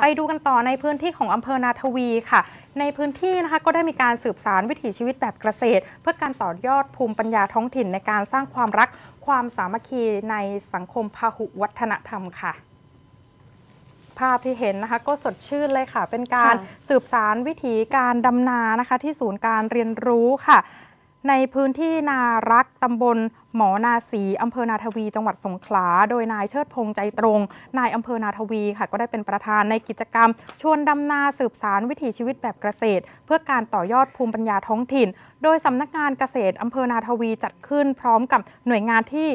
ไปดูกันต่อในพื้นที่ของอำเภอนาทวีค่ะ ในพื้นที่นะคะก็ได้มีการสืบสารวิถีชีวิตแบบเกษตร เพื่อการต่อยอดภูมิปัญญาท้องถิ่นในการสร้างความรักความสามัคคีในสังคมพหุวัฒนธรรมค่ะ ภาพที่เห็นนะคะก็สดชื่นเลยค่ะ เป็นการสืบสารวิถีการดำนานะคะที่ศูนย์การเรียนรู้ค่ะในพื้นที่นารักตำบล หมอนาสีอำเภอนาทวี จังหวัดสงขลา โดยนายเชิดพงษ์ใจตรง นายอำเภอนาทวีค่ะก็ได้เป็นประธานในกิจกรรม ชวนดำนาสืบสารวิถีชีวิตแบบเกษตร เพื่อการต่อยอดภูมิปัญญาท้องถิ่น โดยสำนักงานเกษตรอำเภอนาทวีจัดขึ้นพร้อมกับหน่วยงานที่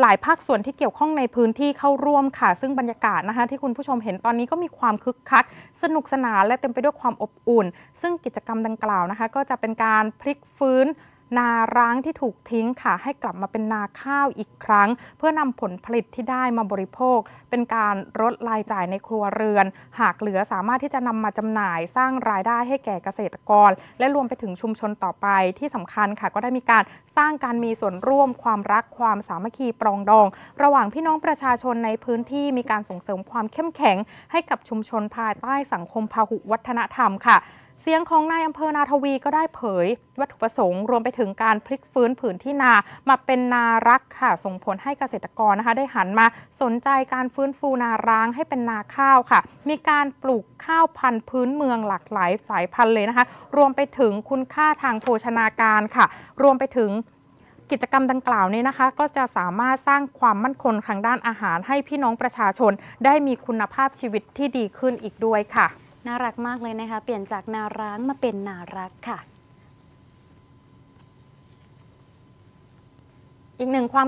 หลายภาคส่วนที่เกี่ยวข้องในพื้นที่เข้าร่วมค่ะ ซึ่งบรรยากาศนะคะที่คุณผู้ชมเห็นตอนนี้ก็มีความคึกคักสนุกสนานและเต็มไปด้วยความอบอุ่น ซึ่งกิจกรรมดังกล่าวนะคะก็จะเป็นการพลิกฟื้นนาร้างที่ถูกทิ้งค่ะให้กลับมาเป็นนาข้าวอีกครั้ง เพื่อนำผลผลิตที่ได้มาบริโภค เป็นการลดรายจ่ายในครัวเรือน หากเหลือสามารถที่จะนำมาจำหน่าย สร้างรายได้ให้แก่เกษตรกร และรวมไปถึงชุมชนต่อไป ที่สำคัญค่ะก็ได้มีการสร้างการมีส่วนร่วมความรักความสามัคคีปรองดอง ระหว่างพี่น้องประชาชนในพื้นที่มีการส่งเสริมความเข้มแข็ง ให้กับชุมชนภายใต้สังคมพหุวัฒนธรรมค่ะเสียงของนายอำเภอนาทวีก็ได้เผย วัตถุประสงค์ รวมไปถึงการพลิกฟื้นผืนที่นามาเป็นนารักค่ะส่งผลให้เกษตรกรนะคะได้หันมาสนใจการฟื้นฟูนาร้างให้เป็นนาข้าวค่ะ มีการปลูกข้าวพันธุ์พื้นเมืองหลากหลายสายพันธุ์เลยนะคะรวมไปถึงคุณค่าทางโภชนาการค่ะ รวมไปถึงกิจกรรมดังกล่าวนี้นะคะ ก็จะสามารถสร้างความมั่นคงทางด้านอาหารให้พี่น้องประชาชนได้มีคุณภาพชีวิตที่ดีขึ้นอีกด้วยค่ะน่ารักมากเลยนะคะ เปลี่ยนจากนาร้างมาเป็นนารักค่ะ อีกหนึ่งความ